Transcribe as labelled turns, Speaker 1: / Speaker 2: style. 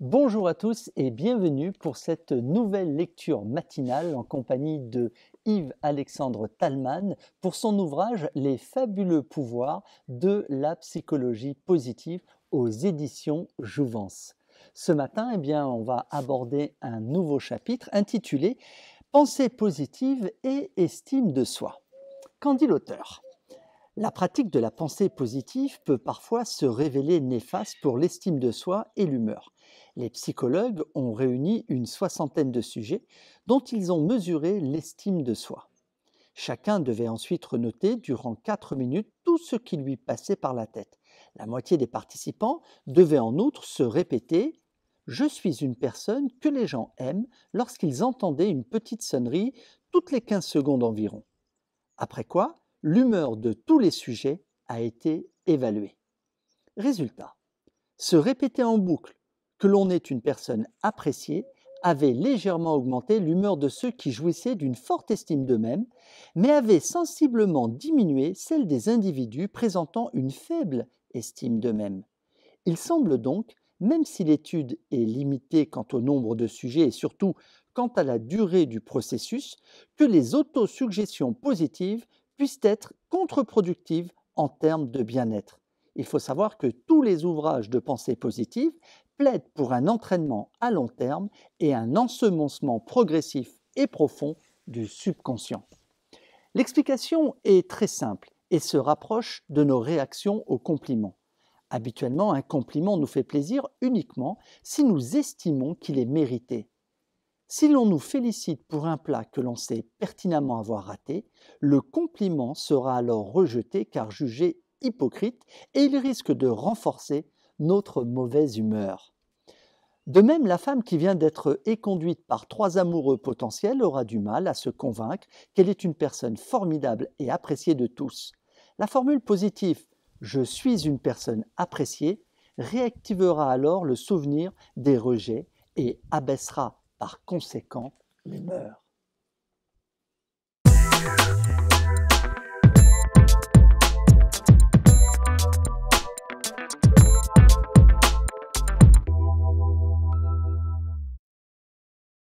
Speaker 1: Bonjour à tous et bienvenue pour cette nouvelle lecture matinale en compagnie de Yves-Alexandre Talman pour son ouvrage Les fabuleux pouvoirs de la psychologie positive aux éditions Jouvence. Ce matin, eh bien, on va aborder un nouveau chapitre intitulé Pensée positive et estime de soi. Qu'en dit l'auteur La pratique de la pensée positive peut parfois se révéler néfaste pour l'estime de soi et l'humeur. Les psychologues ont réuni une soixantaine de sujets dont ils ont mesuré l'estime de soi. Chacun devait ensuite renoter durant 4 minutes tout ce qui lui passait par la tête. La moitié des participants devait en outre se répéter ⁇ Je suis une personne que les gens aiment lorsqu'ils entendaient une petite sonnerie toutes les 15 secondes environ. ⁇ Après quoi, l'humeur de tous les sujets a été évaluée. Résultat, se répéter en boucle que l'on est une personne appréciée avait légèrement augmenté l'humeur de ceux qui jouissaient d'une forte estime d'eux-mêmes, mais avait sensiblement diminué celle des individus présentant une faible estime d'eux-mêmes. Il semble donc, même si l'étude est limitée quant au nombre de sujets et surtout quant à la durée du processus, que les autosuggestions positives puissent être contre-productives en termes de bien-être il faut savoir que tous les ouvrages de pensée positive plaident pour un entraînement à long terme et un ensemencement progressif et profond du subconscient. L'explication est très simple et se rapproche de nos réactions aux compliments. Habituellement, un compliment nous fait plaisir uniquement si nous estimons qu'il est mérité. Si l'on nous félicite pour un plat que l'on sait pertinemment avoir raté, le compliment sera alors rejeté car jugé hypocrite et il risque de renforcer notre mauvaise humeur. De même, la femme qui vient d'être éconduite par trois amoureux potentiels aura du mal à se convaincre qu'elle est une personne formidable et appréciée de tous. La formule positive Je suis une personne appréciée réactivera alors le souvenir des rejets et abaissera par conséquent l'humeur.